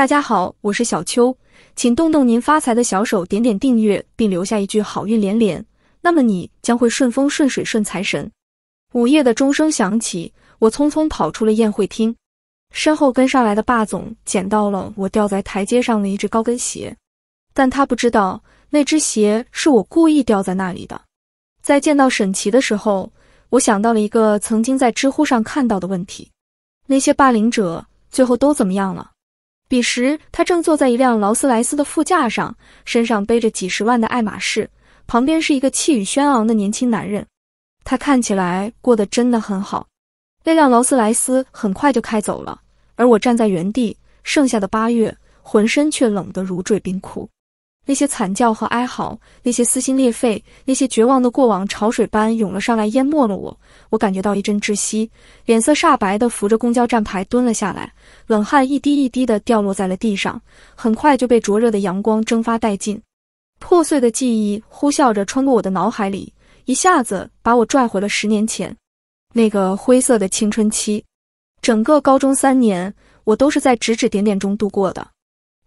大家好，我是小秋，请动动您发财的小手，点点订阅，并留下一句好运连连，那么你将会顺风顺水顺财神。午夜的钟声响起，我匆匆跑出了宴会厅，身后跟上来的霸总捡到了我掉在台阶上的一只高跟鞋，但他不知道那只鞋是我故意掉在那里的。在见到沈琦的时候，我想到了一个曾经在知乎上看到的问题：那些霸凌者最后都怎么样了？彼时，他正坐在一辆劳斯莱斯的副驾上，身上背着几十万的爱马仕，旁边是一个气宇轩昂的年轻男人。他看起来过得真的很好。那辆劳斯莱斯很快就开走了，而我站在原地，剩下的八月，浑身却冷得如坠冰窟。那些惨叫和哀嚎，那些撕心裂肺，那些绝望的过往，潮水般涌了上来，淹没了我。我感觉到一阵窒息，脸色煞白的扶着公交站牌蹲了下来，冷汗一滴一滴的掉落在了地上，很快就被灼热的阳光蒸发殆尽。破碎的记忆呼啸着穿过我的脑海里，一下子把我拽回了十年前那个灰色的青春期。整个高中三年，我都是在指指点点中度过的。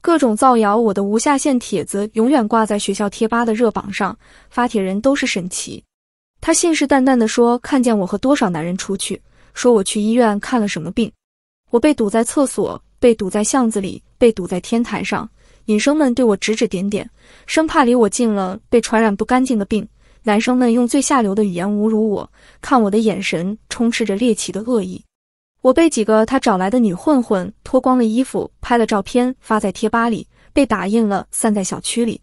各种造谣，我的无下限帖子永远挂在学校贴吧的热榜上，发帖人都是沈奇。他信誓旦旦地说，看见我和多少男人出去，说我去医院看了什么病，我被堵在厕所，被堵在巷子里，被堵在天台上，女生们对我指指点点，生怕离我近了被传染不干净的病，男生们用最下流的语言侮辱我，看我的眼神充斥着猎奇的恶意。我被几个他找来的女混混脱光了衣服，拍了照片发在贴吧里，被打印了，散在小区里。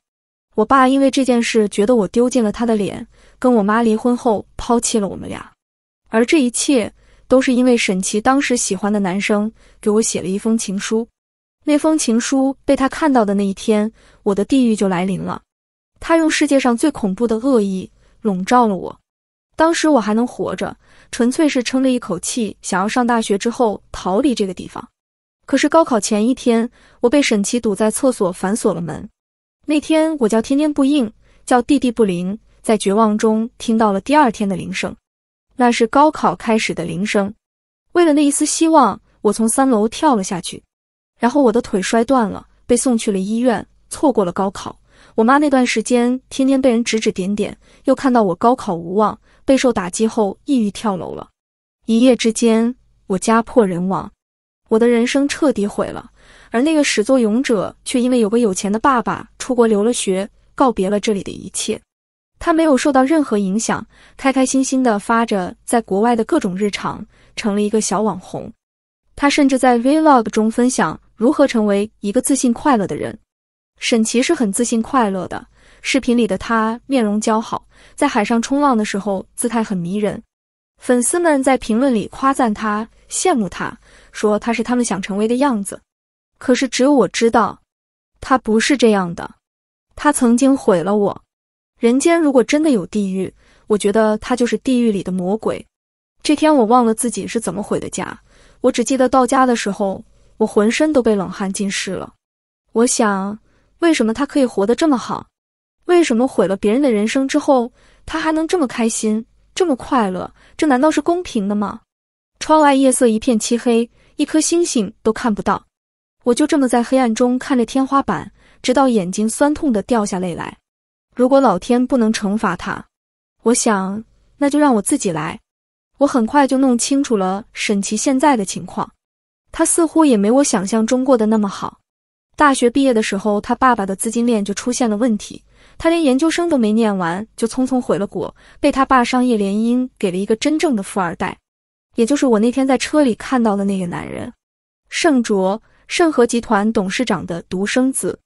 我爸因为这件事觉得我丢尽了他的脸，跟我妈离婚后抛弃了我们俩。而这一切都是因为沈琦当时喜欢的男生给我写了一封情书，那封情书被他看到的那一天，我的地狱就来临了。他用世界上最恐怖的恶意笼罩了我。当时我还能活着，纯粹是撑了一口气，想要上大学之后逃离这个地方。可是高考前一天，我被沈琦堵在厕所，反锁了门。那天我叫天天不应，叫地地不灵，在绝望中听到了第二天的铃声，那是高考开始的铃声。为了那一丝希望，我从三楼跳了下去，然后我的腿摔断了，被送去了医院，错过了高考。我妈那段时间天天被人指指点点，又看到我高考无望。备受打击后，抑郁跳楼了。一夜之间，我家破人亡，我的人生彻底毁了。而那个始作俑者，却因为有个有钱的爸爸，出国留学了学，告别了这里的一切。他没有受到任何影响，开开心心的发着在国外的各种日常，成了一个小网红。他甚至在 vlog 中分享如何成为一个自信快乐的人。沈琦是很自信快乐的。视频里的他面容姣好，在海上冲浪的时候姿态很迷人，粉丝们在评论里夸赞他、羡慕他，说他是他们想成为的样子。可是只有我知道，他不是这样的。他曾经毁了我。人间如果真的有地狱，我觉得他就是地狱里的魔鬼。这天我忘了自己是怎么回的家，我只记得到家的时候，我浑身都被冷汗浸湿了。我想，为什么他可以活得这么好？为什么毁了别人的人生之后，他还能这么开心，这么快乐？这难道是公平的吗？窗外夜色一片漆黑，一颗星星都看不到。我就这么在黑暗中看着天花板，直到眼睛酸痛的掉下泪来。如果老天不能惩罚他，我想那就让我自己来。我很快就弄清楚了沈琦现在的情况，他似乎也没我想象中过得那么好。大学毕业的时候，他爸爸的资金链就出现了问题。他连研究生都没念完，就匆匆回了国，被他爸商业联姻给了一个真正的富二代，也就是我那天在车里看到的那个男人，盛卓，盛和集团董事长的独生子。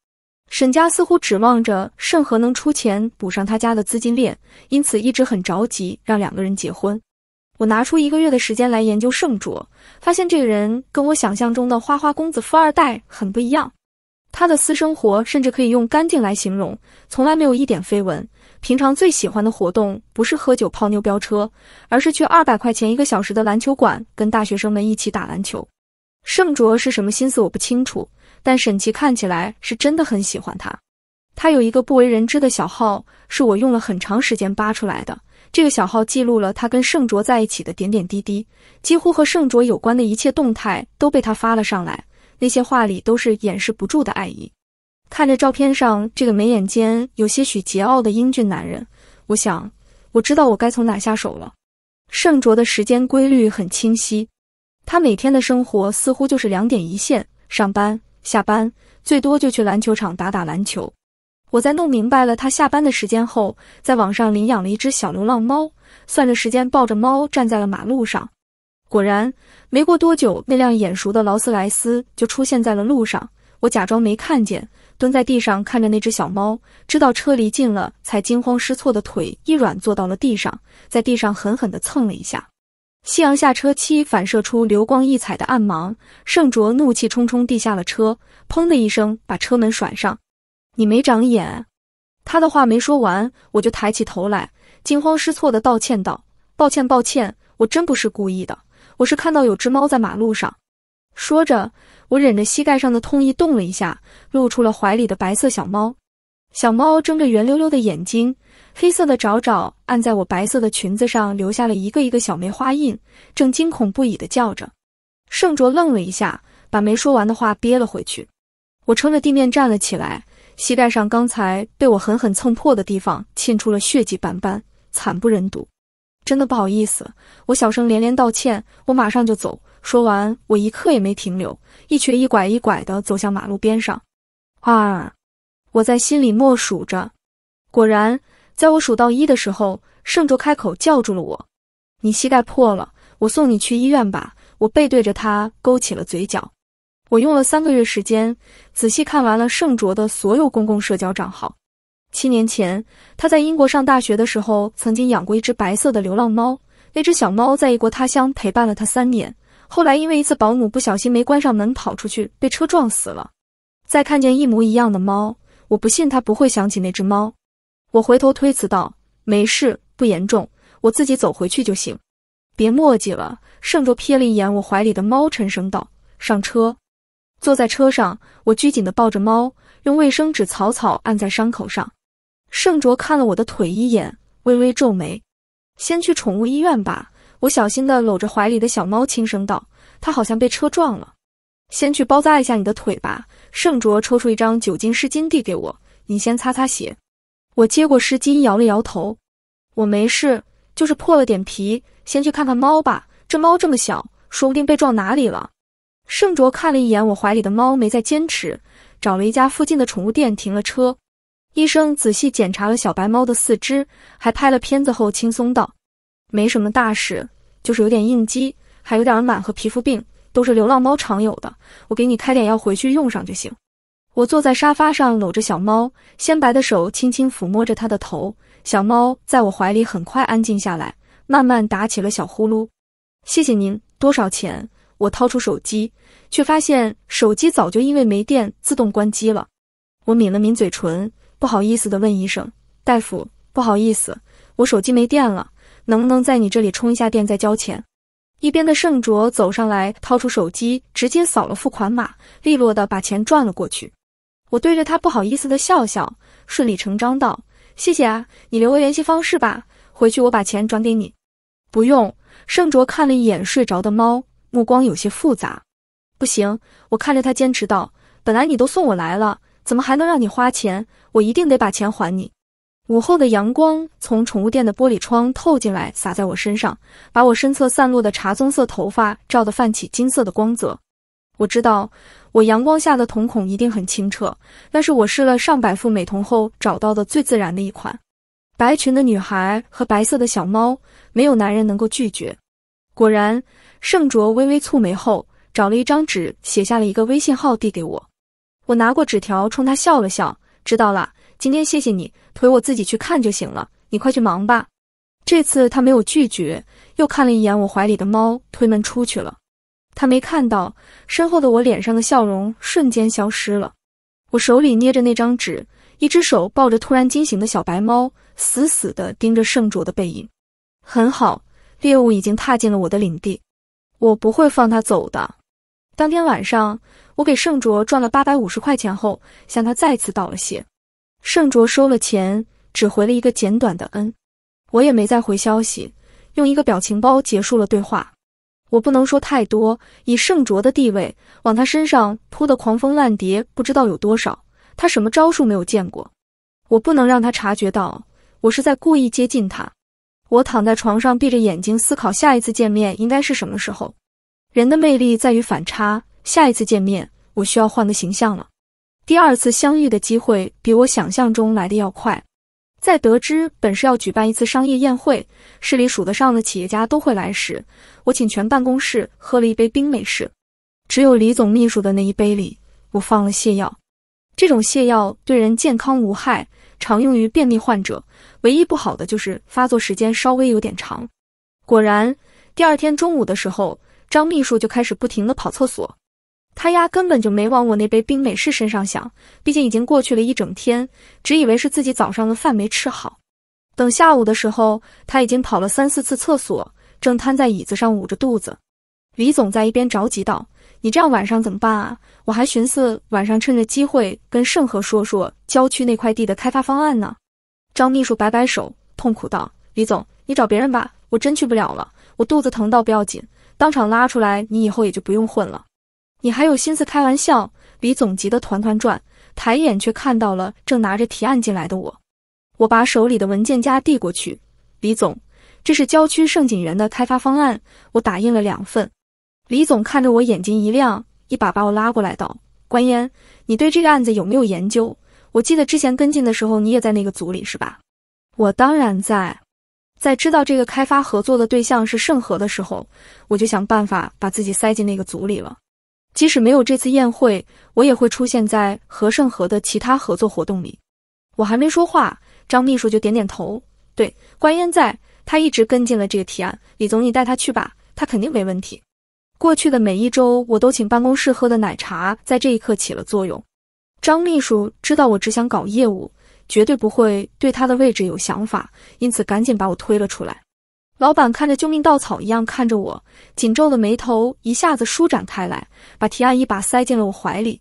沈家似乎指望着盛和能出钱补上他家的资金链，因此一直很着急让两个人结婚。我拿出一个月的时间来研究盛卓，发现这个人跟我想象中的花花公子、富二代很不一样。他的私生活甚至可以用干净来形容，从来没有一点绯闻。平常最喜欢的活动不是喝酒、泡妞、飙车，而是去二百块钱一个小时的篮球馆跟大学生们一起打篮球。盛卓是什么心思我不清楚，但沈琦看起来是真的很喜欢他。他有一个不为人知的小号，是我用了很长时间扒出来的。这个小号记录了他跟盛卓在一起的点点滴滴，几乎和盛卓有关的一切动态都被他发了上来。那些话里都是掩饰不住的爱意。看着照片上这个眉眼间有些许桀骜的英俊男人，我想，我知道我该从哪下手了。盛卓的时间规律很清晰，他每天的生活似乎就是两点一线：上班、下班，最多就去篮球场打打篮球。我在弄明白了他下班的时间后，在网上领养了一只小流浪猫，算着时间，抱着猫站在了马路上。果然，没过多久，那辆眼熟的劳斯莱斯就出现在了路上。我假装没看见，蹲在地上看着那只小猫，知道车离近了，才惊慌失措的腿一软，坐到了地上，在地上狠狠的蹭了一下。夕阳下车漆反射出流光溢彩的暗芒，盛卓怒气冲冲地下了车，砰的一声把车门甩上。你没长眼！他的话没说完，我就抬起头来，惊慌失措的道歉道：“抱歉，抱歉，我真不是故意的。”我是看到有只猫在马路上，说着，我忍着膝盖上的痛意动了一下，露出了怀里的白色小猫。小猫睁着圆溜溜的眼睛，黑色的爪爪按在我白色的裙子上，留下了一个一个小梅花印，正惊恐不已地叫着。盛卓愣了一下，把没说完的话憋了回去。我撑着地面站了起来，膝盖上刚才被我狠狠蹭破的地方，沁出了血迹斑斑，惨不忍睹。真的不好意思，我小声连连道歉。我马上就走。说完，我一刻也没停留，一瘸一拐一拐的走向马路边上。二，我在心里默数着。果然，在我数到一的时候，盛卓开口叫住了我：“你膝盖破了，我送你去医院吧。”我背对着他，勾起了嘴角。我用了三个月时间，仔细看完了盛卓的所有公共社交账号。七年前，他在英国上大学的时候，曾经养过一只白色的流浪猫。那只小猫在异国他乡陪伴了他三年，后来因为一次保姆不小心没关上门跑出去，被车撞死了。再看见一模一样的猫，我不信他不会想起那只猫。我回头推辞道：“没事，不严重，我自己走回去就行。”别墨迹了。盛卓瞥了一眼我怀里的猫，沉声道：“上车。”坐在车上，我拘谨的抱着猫，用卫生纸草草按在伤口上。盛卓看了我的腿一眼，微微皱眉。先去宠物医院吧。我小心地搂着怀里的小猫，轻声道：“它好像被车撞了。”先去包扎一下你的腿吧。盛卓抽出一张酒精湿巾递给我：“你先擦擦血。”我接过湿巾，摇了摇头：“我没事，就是破了点皮。先去看看猫吧。这猫这么小，说不定被撞哪里了。”盛卓看了一眼我怀里的猫，没再坚持，找了一家附近的宠物店停了车。医生仔细检查了小白猫的四肢，还拍了片子后，轻松道：“没什么大事，就是有点应激，还有点懒和皮肤病，都是流浪猫常有的。我给你开点药，回去用上就行。”我坐在沙发上，搂着小猫，纤白的手轻轻抚摸着它的头。小猫在我怀里很快安静下来，慢慢打起了小呼噜。谢谢您，多少钱？我掏出手机，却发现手机早就因为没电自动关机了。我抿了抿嘴唇。不好意思的问医生：“大夫，不好意思，我手机没电了，能不能在你这里充一下电再交钱？”一边的盛卓走上来，掏出手机，直接扫了付款码，利落的把钱转了过去。我对着他不好意思的笑笑，顺理成章道：“谢谢啊，你留个联系方式吧，回去我把钱转给你。”不用。盛卓看了一眼睡着的猫，目光有些复杂。不行，我看着他坚持道：“本来你都送我来了，怎么还能让你花钱？”我一定得把钱还你。午后的阳光从宠物店的玻璃窗透进来，洒在我身上，把我身侧散落的茶棕色头发照得泛起金色的光泽。我知道，我阳光下的瞳孔一定很清澈，那是我试了上百副美瞳后找到的最自然的一款。白裙的女孩和白色的小猫，没有男人能够拒绝。果然，盛卓微微蹙眉后，找了一张纸写下了一个微信号递给我。我拿过纸条，冲他笑了笑。知道了，今天谢谢你，腿我自己去看就行了。你快去忙吧。这次他没有拒绝，又看了一眼我怀里的猫，推门出去了。他没看到身后的我脸上的笑容瞬间消失了。我手里捏着那张纸，一只手抱着突然惊醒的小白猫，死死地盯着盛卓的背影。很好，猎物已经踏进了我的领地，我不会放他走的。当天晚上。我给盛卓赚了八百五十块钱后，向他再次道了谢。盛卓收了钱，只回了一个简短的“嗯”，我也没再回消息，用一个表情包结束了对话。我不能说太多，以盛卓的地位，往他身上扑的狂风烂蝶不知道有多少，他什么招数没有见过？我不能让他察觉到我是在故意接近他。我躺在床上，闭着眼睛思考下一次见面应该是什么时候。人的魅力在于反差。下一次见面，我需要换个形象了。第二次相遇的机会比我想象中来的要快。在得知本是要举办一次商业宴会，市里数得上的企业家都会来时，我请全办公室喝了一杯冰美式，只有李总秘书的那一杯里，我放了泻药。这种泻药对人健康无害，常用于便秘患者。唯一不好的就是发作时间稍微有点长。果然，第二天中午的时候，张秘书就开始不停地跑厕所。他丫根本就没往我那杯冰美式身上想，毕竟已经过去了一整天，只以为是自己早上的饭没吃好。等下午的时候，他已经跑了三四次厕所，正瘫在椅子上捂着肚子。李总在一边着急道：“你这样晚上怎么办啊？我还寻思晚上趁着机会跟盛和说说郊区那块地的开发方案呢。”张秘书摆摆手，痛苦道：“李总，你找别人吧，我真去不了了。我肚子疼到不要紧，当场拉出来，你以后也就不用混了。”你还有心思开玩笑？李总急得团团转，抬眼却看到了正拿着提案进来的我。我把手里的文件夹递过去，李总，这是郊区盛景园的开发方案，我打印了两份。李总看着我，眼睛一亮，一把把我拉过来，道：“关烟，你对这个案子有没有研究？我记得之前跟进的时候，你也在那个组里，是吧？”我当然在。在知道这个开发合作的对象是盛和的时候，我就想办法把自己塞进那个组里了。即使没有这次宴会，我也会出现在和盛和的其他合作活动里。我还没说话，张秘书就点点头，对，关烟在，他一直跟进了这个提案。李总，你带他去吧，他肯定没问题。过去的每一周，我都请办公室喝的奶茶，在这一刻起了作用。张秘书知道我只想搞业务，绝对不会对他的位置有想法，因此赶紧把我推了出来。老板看着救命稻草一样看着我，紧皱的眉头一下子舒展开来，把提案一把塞进了我怀里：“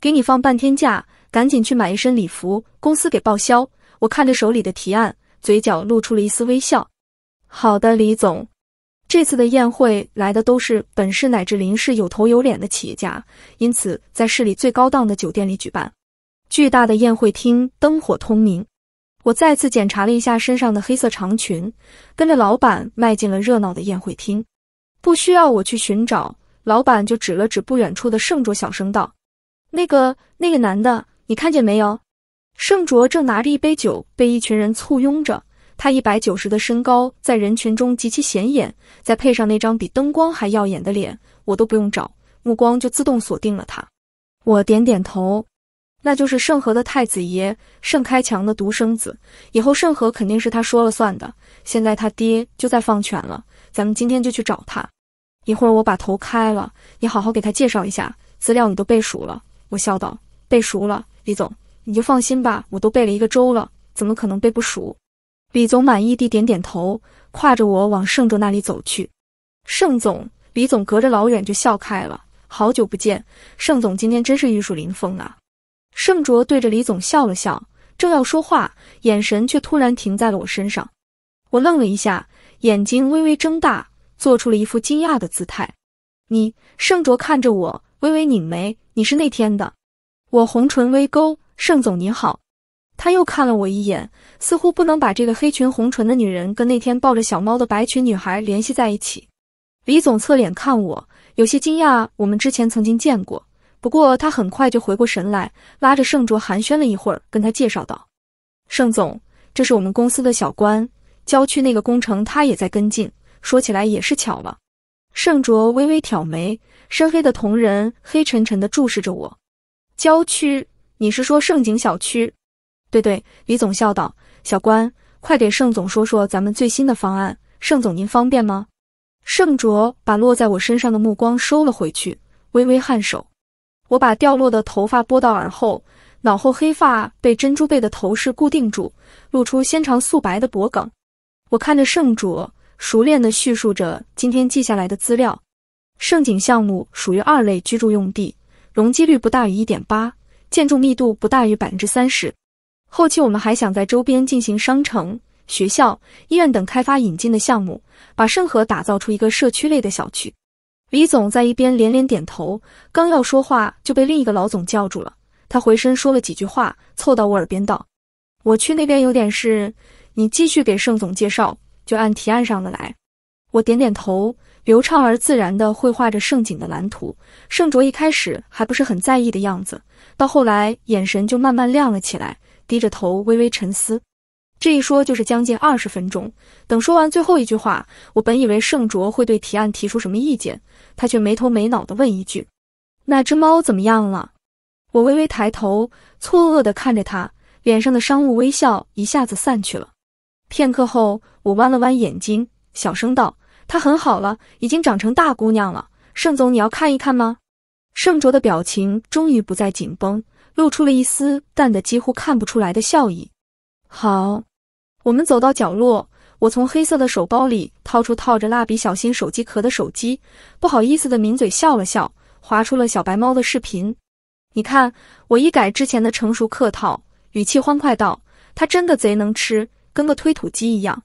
给你放半天假，赶紧去买一身礼服，公司给报销。”我看着手里的提案，嘴角露出了一丝微笑：“好的，李总。”这次的宴会来的都是本市乃至林市有头有脸的企业家，因此在市里最高档的酒店里举办。巨大的宴会厅灯火通明。我再次检查了一下身上的黑色长裙，跟着老板迈进了热闹的宴会厅。不需要我去寻找，老板就指了指不远处的盛卓，小声道：“那个那个男的，你看见没有？”盛卓正拿着一杯酒，被一群人簇拥着。他一百九十的身高在人群中极其显眼，再配上那张比灯光还耀眼的脸，我都不用找，目光就自动锁定了他。我点点头。那就是盛和的太子爷盛开强的独生子，以后盛和肯定是他说了算的。现在他爹就在放权了，咱们今天就去找他。一会儿我把头开了，你好好给他介绍一下，资料你都背熟了。我笑道：“背熟了，李总你就放心吧，我都背了一个周了，怎么可能背不熟？”李总满意地点点头，挎着我往盛州那里走去。盛总，李总隔着老远就笑开了。好久不见，盛总今天真是玉树临风啊！盛卓对着李总笑了笑，正要说话，眼神却突然停在了我身上。我愣了一下，眼睛微微睁大，做出了一副惊讶的姿态。你，盛卓看着我，微微拧眉。你是那天的？我红唇微勾，盛总您好。他又看了我一眼，似乎不能把这个黑裙红唇的女人跟那天抱着小猫的白裙女孩联系在一起。李总侧脸看我，有些惊讶。我们之前曾经见过。不过他很快就回过神来，拉着盛卓寒暄了一会儿，跟他介绍道：“盛总，这是我们公司的小关，郊区那个工程他也在跟进。说起来也是巧了。”盛卓微微挑眉，深黑的瞳仁黑沉沉的注视着我：“郊区？你是说盛景小区？”“对对。”李总笑道，“小关，快给盛总说说咱们最新的方案。盛总您方便吗？”盛卓把落在我身上的目光收了回去，微微颔首。我把掉落的头发拨到耳后，脑后黑发被珍珠贝的头饰固定住，露出纤长素白的脖梗。我看着圣卓，熟练地叙述着今天记下来的资料。盛景项目属于二类居住用地，容积率不大于一点八，建筑密度不大于百分之三十。后期我们还想在周边进行商城、学校、医院等开发引进的项目，把盛和打造出一个社区类的小区。李总在一边连连点头，刚要说话就被另一个老总叫住了。他回身说了几句话，凑到我耳边道：“我去那边有点事，你继续给盛总介绍，就按提案上的来。”我点点头，流畅而自然地绘画着盛景的蓝图。盛卓一开始还不是很在意的样子，到后来眼神就慢慢亮了起来，低着头微微沉思。这一说就是将近二十分钟。等说完最后一句话，我本以为盛卓会对提案提出什么意见。他却没头没脑的问一句：“那只猫怎么样了？”我微微抬头，错愕的看着他，脸上的商务微笑一下子散去了。片刻后，我弯了弯眼睛，小声道：“她很好了，已经长成大姑娘了。盛总，你要看一看吗？”盛卓的表情终于不再紧绷，露出了一丝淡的几乎看不出来的笑意。好，我们走到角落。我从黑色的手包里掏出套着蜡笔小新手机壳的手机，不好意思的抿嘴笑了笑，划出了小白猫的视频。你看，我一改之前的成熟客套，语气欢快道：“它真的贼能吃，跟个推土机一样。”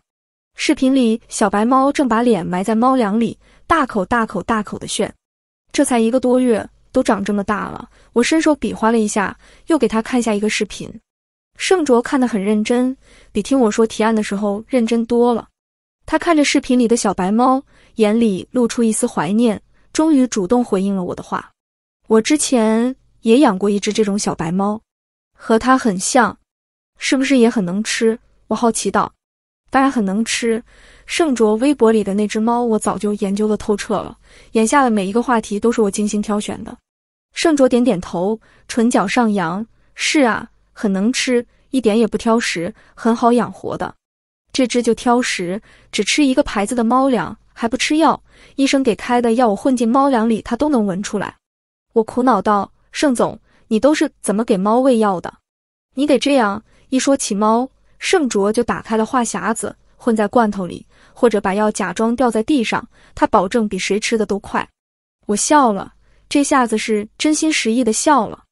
视频里，小白猫正把脸埋在猫粮里，大口大口大口的炫。这才一个多月，都长这么大了。我伸手比划了一下，又给他看下一个视频。盛卓看得很认真，比听我说提案的时候认真多了。他看着视频里的小白猫，眼里露出一丝怀念，终于主动回应了我的话。我之前也养过一只这种小白猫，和它很像，是不是也很能吃？我好奇道。当然很能吃。盛卓微博里的那只猫，我早就研究的透彻了。眼下的每一个话题都是我精心挑选的。盛卓点点头，唇角上扬：“是啊。”很能吃，一点也不挑食，很好养活的。这只就挑食，只吃一个牌子的猫粮，还不吃药。医生给开的药，我混进猫粮里，它都能闻出来。我苦恼道：“盛总，你都是怎么给猫喂药的？”你得这样。一说起猫，盛卓就打开了话匣子，混在罐头里，或者把药假装掉在地上，他保证比谁吃的都快。我笑了，这下子是真心实意的笑了。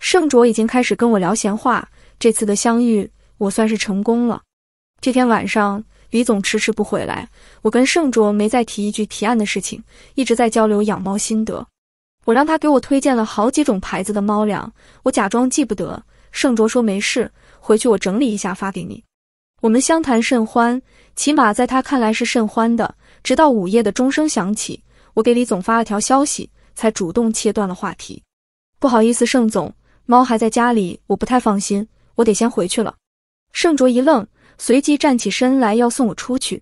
盛卓已经开始跟我聊闲话，这次的相遇我算是成功了。这天晚上，李总迟迟不回来，我跟盛卓没再提一句提案的事情，一直在交流养猫心得。我让他给我推荐了好几种牌子的猫粮，我假装记不得。盛卓说没事，回去我整理一下发给你。我们相谈甚欢，起码在他看来是甚欢的。直到午夜的钟声响起，我给李总发了条消息，才主动切断了话题。不好意思，盛总。猫还在家里，我不太放心，我得先回去了。盛卓一愣，随即站起身来要送我出去。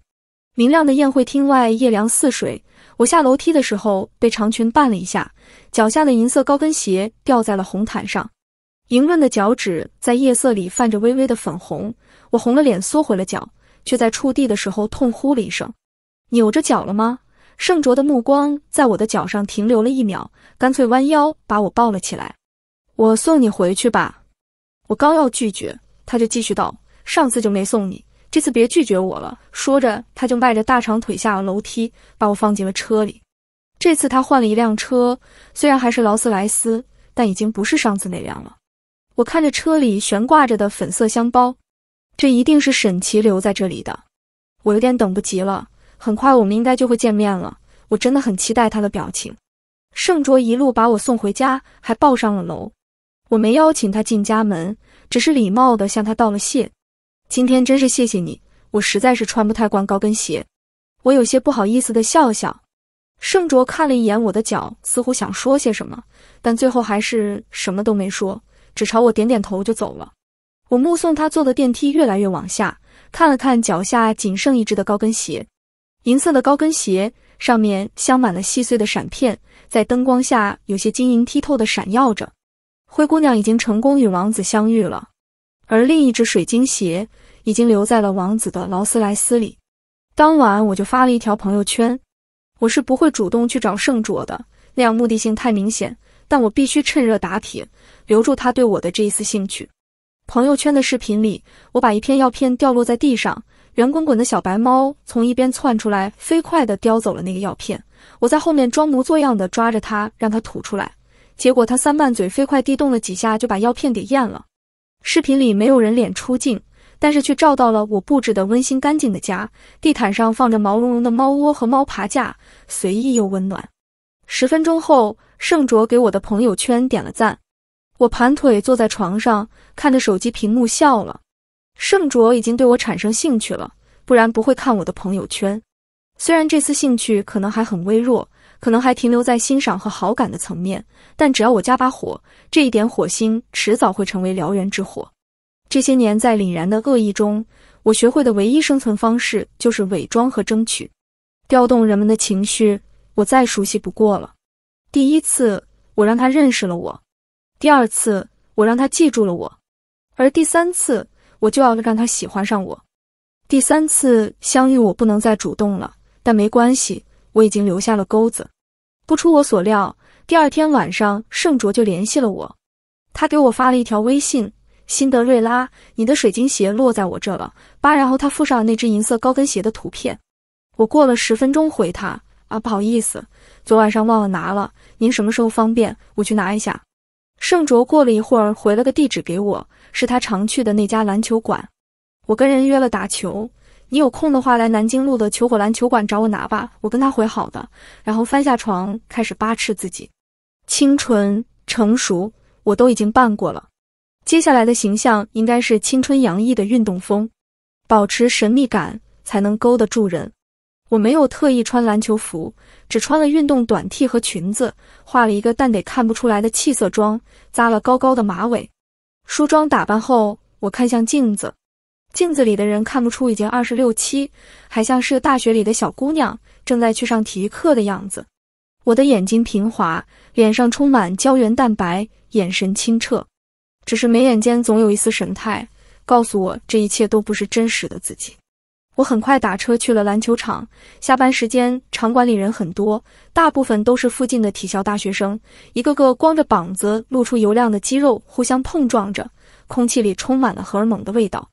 明亮的宴会厅外夜凉似水，我下楼梯的时候被长裙绊了一下，脚下的银色高跟鞋掉在了红毯上。莹润的脚趾在夜色里泛着微微的粉红，我红了脸缩回了脚，却在触地的时候痛呼了一声：“扭着脚了吗？”盛卓的目光在我的脚上停留了一秒，干脆弯腰把我抱了起来。我送你回去吧。我刚要拒绝，他就继续道：“上次就没送你，这次别拒绝我了。”说着，他就迈着大长腿下了楼梯，把我放进了车里。这次他换了一辆车，虽然还是劳斯莱斯，但已经不是上次那辆了。我看着车里悬挂着的粉色香包，这一定是沈琦留在这里的。我有点等不及了，很快我们应该就会见面了。我真的很期待他的表情。盛卓一路把我送回家，还抱上了楼。我没邀请他进家门，只是礼貌地向他道了谢。今天真是谢谢你，我实在是穿不太惯高跟鞋。我有些不好意思地笑笑。盛卓看了一眼我的脚，似乎想说些什么，但最后还是什么都没说，只朝我点点头就走了。我目送他坐的电梯越来越往下，看了看脚下仅剩一只的高跟鞋，银色的高跟鞋上面镶满了细碎的闪片，在灯光下有些晶莹剔透的闪耀着。灰姑娘已经成功与王子相遇了，而另一只水晶鞋已经留在了王子的劳斯莱斯里。当晚我就发了一条朋友圈，我是不会主动去找圣卓的，那样目的性太明显。但我必须趁热打铁，留住他对我的这一丝兴趣。朋友圈的视频里，我把一片药片掉落在地上，圆滚滚的小白猫从一边窜出来，飞快地叼走了那个药片。我在后面装模作样地抓着它，让它吐出来。结果他三瓣嘴飞快地动了几下，就把药片给咽了。视频里没有人脸出镜，但是却照到了我布置的温馨干净的家，地毯上放着毛茸茸的猫窝和猫爬架，随意又温暖。十分钟后，盛卓给我的朋友圈点了赞，我盘腿坐在床上，看着手机屏幕笑了。盛卓已经对我产生兴趣了，不然不会看我的朋友圈。虽然这次兴趣可能还很微弱。可能还停留在欣赏和好感的层面，但只要我加把火，这一点火星迟早会成为燎原之火。这些年在凛然的恶意中，我学会的唯一生存方式就是伪装和争取。调动人们的情绪，我再熟悉不过了。第一次，我让他认识了我；第二次，我让他记住了我；而第三次，我就要让他喜欢上我。第三次相遇，我不能再主动了，但没关系。我已经留下了钩子，不出我所料，第二天晚上盛卓就联系了我，他给我发了一条微信：辛德瑞拉，你的水晶鞋落在我这了。八，然后他附上那只银色高跟鞋的图片。我过了十分钟回他：啊，不好意思，昨晚上忘了拿了。您什么时候方便，我去拿一下。盛卓过了一会儿回了个地址给我，是他常去的那家篮球馆。我跟人约了打球。你有空的话，来南京路的球火篮球馆找我拿吧，我跟他回好的。然后翻下床，开始巴斥自己，清纯成熟我都已经扮过了，接下来的形象应该是青春洋溢的运动风，保持神秘感才能勾得住人。我没有特意穿篮球服，只穿了运动短 T 和裙子，化了一个但得看不出来的气色妆，扎了高高的马尾。梳妆打扮后，我看向镜子。镜子里的人看不出已经二十六七，还像是大学里的小姑娘，正在去上体育课的样子。我的眼睛平滑，脸上充满胶原蛋白，眼神清澈，只是眉眼间总有一丝神态，告诉我这一切都不是真实的自己。我很快打车去了篮球场，下班时间，场馆里人很多，大部分都是附近的体校大学生，一个个光着膀子，露出油亮的肌肉，互相碰撞着，空气里充满了荷尔蒙的味道。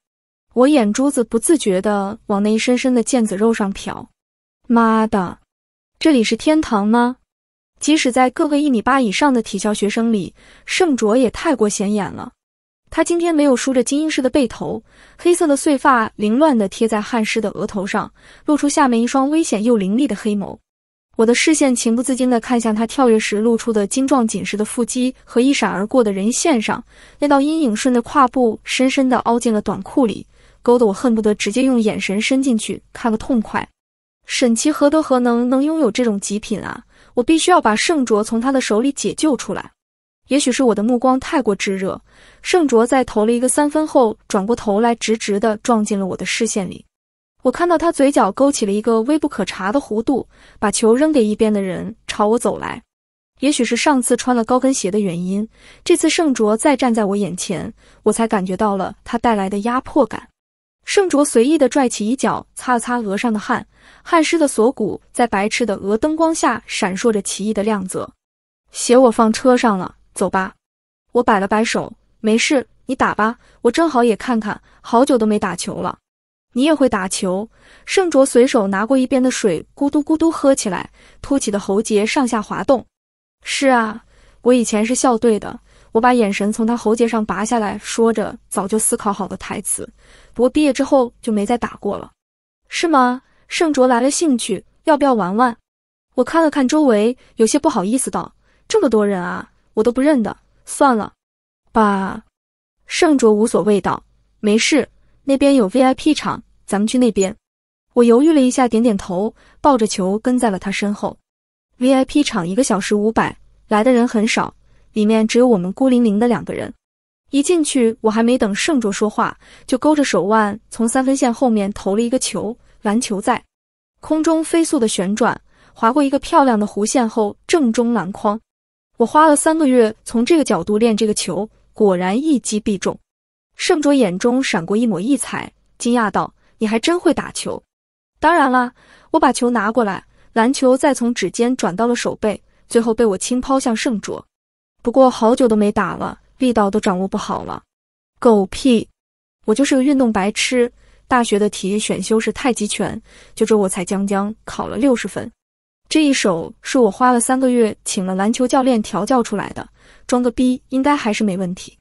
我眼珠子不自觉地往那一深深的腱子肉上瞟，妈的，这里是天堂吗？即使在各个一米八以上的体校学生里，盛卓也太过显眼了。他今天没有梳着精英式的背头，黑色的碎发凌乱地贴在汗湿的额头上，露出下面一双危险又凌厉的黑眸。我的视线情不自禁地看向他跳跃时露出的精壮紧实的腹肌和一闪而过的人线上那道阴影，顺着胯部深深地凹进了短裤里。勾得我恨不得直接用眼神伸进去看个痛快。沈琪何德何能，能拥有这种极品啊！我必须要把盛卓从他的手里解救出来。也许是我的目光太过炙热，盛卓在投了一个三分后，转过头来，直直的撞进了我的视线里。我看到他嘴角勾起了一个微不可察的弧度，把球扔给一边的人，朝我走来。也许是上次穿了高跟鞋的原因，这次盛卓再站在我眼前，我才感觉到了他带来的压迫感。盛卓随意的拽起衣角，擦了擦额上的汗，汗湿的锁骨在白炽的额灯光下闪烁着奇异的亮泽。鞋我放车上了，走吧。我摆了摆手，没事，你打吧，我正好也看看，好久都没打球了。你也会打球？盛卓随手拿过一边的水，咕嘟咕嘟喝起来，凸起的喉结上下滑动。是啊，我以前是校队的。我把眼神从他喉结上拔下来，说着早就思考好的台词。不过毕业之后就没再打过了，是吗？盛卓来了兴趣，要不要玩玩？我看了看周围，有些不好意思道：“这么多人啊，我都不认得，算了。”吧。盛卓无所谓道：“没事，那边有 VIP 场，咱们去那边。”我犹豫了一下，点点头，抱着球跟在了他身后。VIP 场一个小时五百，来的人很少。里面只有我们孤零零的两个人，一进去，我还没等盛卓说话，就勾着手腕从三分线后面投了一个球，篮球在空中飞速的旋转，划过一个漂亮的弧线后正中篮筐。我花了三个月从这个角度练这个球，果然一击必中。盛卓眼中闪过一抹异彩，惊讶道：“你还真会打球。”当然啦，我把球拿过来，篮球再从指尖转到了手背，最后被我轻抛向圣卓。不过好久都没打了，力道都掌握不好了。狗屁！我就是个运动白痴。大学的体育选修是太极拳，就这我才将将考了六十分。这一手是我花了三个月，请了篮球教练调教出来的，装个逼应该还是没问题。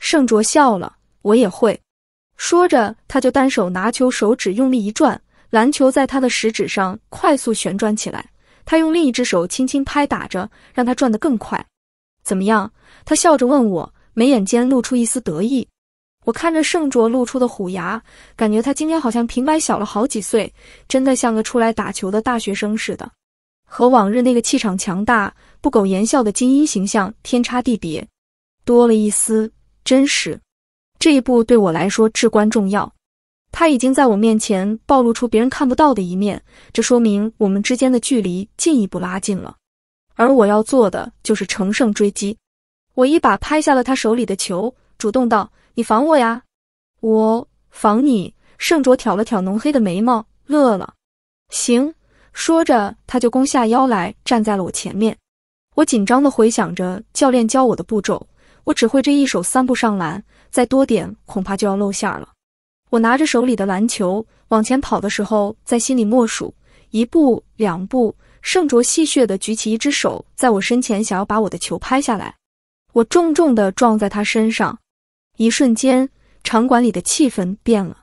盛卓笑了，我也会。说着，他就单手拿球，手指用力一转，篮球在他的食指上快速旋转起来。他用另一只手轻轻拍打着，让它转得更快。怎么样？他笑着问我，眉眼间露出一丝得意。我看着盛卓露出的虎牙，感觉他今天好像平白小了好几岁，真的像个出来打球的大学生似的，和往日那个气场强大、不苟言笑的精英形象天差地别，多了一丝真实。这一步对我来说至关重要，他已经在我面前暴露出别人看不到的一面，这说明我们之间的距离进一步拉近了。而我要做的就是乘胜追击。我一把拍下了他手里的球，主动道：“你防我呀，我防你。”盛卓挑了挑浓黑的眉毛，乐了。行，说着他就弓下腰来，站在了我前面。我紧张的回想着教练教我的步骤，我只会这一手三步上篮，再多点恐怕就要露馅了。我拿着手里的篮球往前跑的时候，在心里默数：一步，两步。盛卓戏谑地举起一只手，在我身前想要把我的球拍下来，我重重的撞在他身上，一瞬间，场馆里的气氛变了。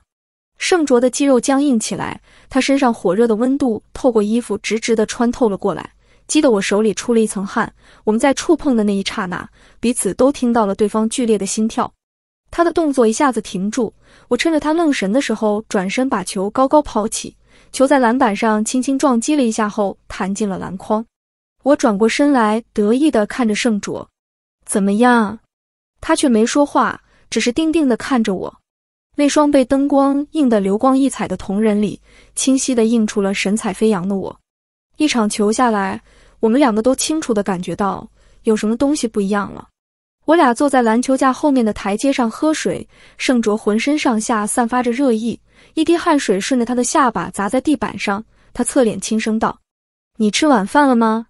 盛卓的肌肉僵硬起来，他身上火热的温度透过衣服直直的穿透了过来，激得我手里出了一层汗。我们在触碰的那一刹那，彼此都听到了对方剧烈的心跳。他的动作一下子停住，我趁着他愣神的时候，转身把球高高抛起。球在篮板上轻轻撞击了一下后，弹进了篮筐。我转过身来，得意地看着盛卓，怎么样？他却没说话，只是定定地看着我。那双被灯光映得流光溢彩的瞳仁里，清晰地映出了神采飞扬的我。一场球下来，我们两个都清楚地感觉到有什么东西不一样了。我俩坐在篮球架后面的台阶上喝水，盛卓浑身上下散发着热意。一滴汗水顺着他的下巴砸在地板上，他侧脸轻声道：“你吃晚饭了吗？”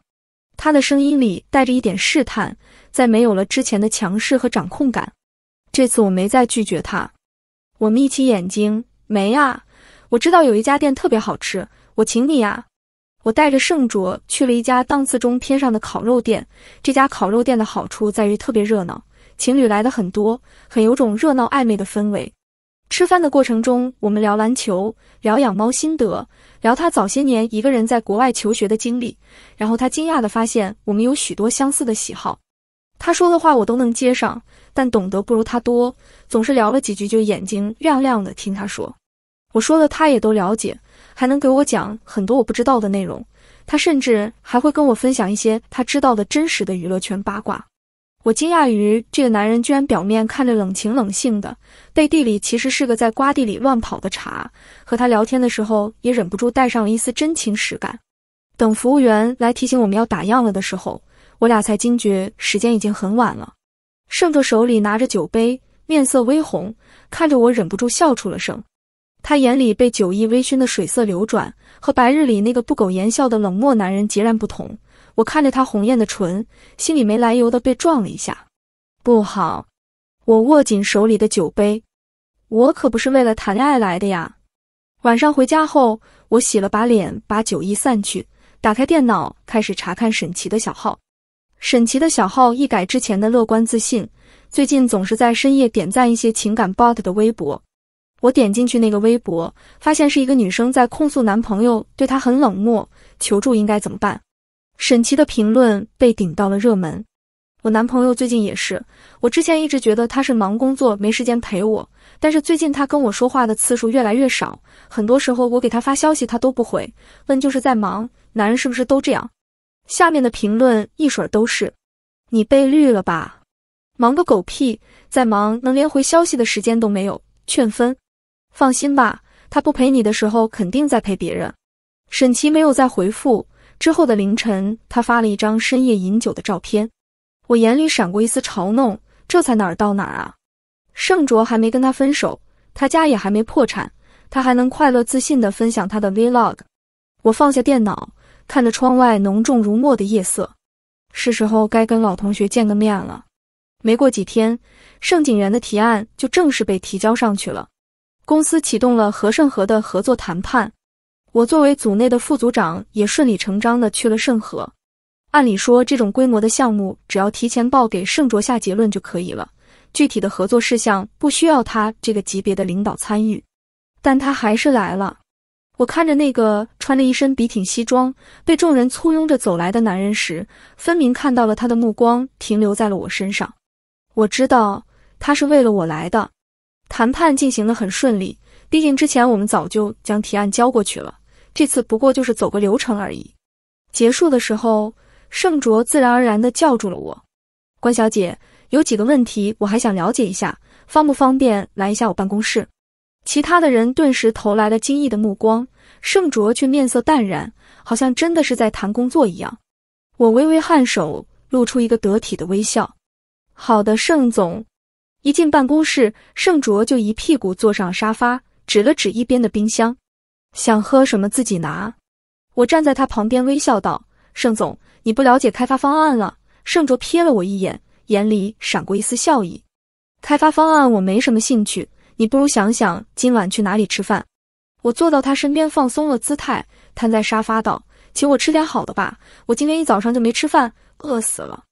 他的声音里带着一点试探，在没有了之前的强势和掌控感。这次我没再拒绝他，我眯起眼睛，没啊。我知道有一家店特别好吃，我请你啊。我带着盛卓去了一家档次中偏上的烤肉店，这家烤肉店的好处在于特别热闹，情侣来的很多，很有种热闹暧昧的氛围。吃饭的过程中，我们聊篮球，聊养猫心得，聊他早些年一个人在国外求学的经历。然后他惊讶地发现我们有许多相似的喜好，他说的话我都能接上，但懂得不如他多。总是聊了几句就眼睛亮亮的听他说，我说的他也都了解，还能给我讲很多我不知道的内容。他甚至还会跟我分享一些他知道的真实的娱乐圈八卦。我惊讶于这个男人居然表面看着冷情冷性的，背地里其实是个在瓜地里乱跑的茶。和他聊天的时候，也忍不住带上了一丝真情实感。等服务员来提醒我们要打烊了的时候，我俩才惊觉时间已经很晚了。盛哥手里拿着酒杯，面色微红，看着我忍不住笑出了声。他眼里被酒意微醺的水色流转，和白日里那个不苟言笑的冷漠男人截然不同。我看着他红艳的唇，心里没来由的被撞了一下。不好！我握紧手里的酒杯。我可不是为了谈恋爱来的呀。晚上回家后，我洗了把脸，把酒意散去，打开电脑，开始查看沈奇的小号。沈奇的小号一改之前的乐观自信，最近总是在深夜点赞一些情感 bot 的微博。我点进去那个微博，发现是一个女生在控诉男朋友对她很冷漠，求助应该怎么办。沈琦的评论被顶到了热门。我男朋友最近也是。我之前一直觉得他是忙工作没时间陪我，但是最近他跟我说话的次数越来越少，很多时候我给他发消息他都不回，问就是在忙。男人是不是都这样？下面的评论一水都是：你被绿了吧？忙个狗屁，在忙能连回消息的时间都没有？劝分。放心吧，他不陪你的时候肯定在陪别人。沈琦没有再回复。之后的凌晨，他发了一张深夜饮酒的照片，我眼里闪过一丝嘲弄。这才哪儿到哪儿啊？盛卓还没跟他分手，他家也还没破产，他还能快乐自信的分享他的 Vlog。我放下电脑，看着窗外浓重如墨的夜色，是时候该跟老同学见个面了。没过几天，盛景元的提案就正式被提交上去了，公司启动了和盛和的合作谈判。我作为组内的副组长，也顺理成章的去了盛和。按理说，这种规模的项目，只要提前报给盛卓下结论就可以了，具体的合作事项不需要他这个级别的领导参与。但他还是来了。我看着那个穿着一身笔挺西装，被众人簇拥着走来的男人时，分明看到了他的目光停留在了我身上。我知道，他是为了我来的。谈判进行的很顺利，毕竟之前我们早就将提案交过去了。这次不过就是走个流程而已。结束的时候，盛卓自然而然的叫住了我：“关小姐，有几个问题我还想了解一下，方不方便来一下我办公室？”其他的人顿时投来了惊异的目光，盛卓却面色淡然，好像真的是在谈工作一样。我微微颔首，露出一个得体的微笑：“好的，盛总。”一进办公室，盛卓就一屁股坐上沙发，指了指一边的冰箱。想喝什么自己拿，我站在他旁边微笑道：“盛总，你不了解开发方案了。”盛卓瞥了我一眼，眼里闪过一丝笑意。开发方案我没什么兴趣，你不如想想今晚去哪里吃饭。我坐到他身边，放松了姿态，瘫在沙发道：“请我吃点好的吧，我今天一早上就没吃饭，饿死了。”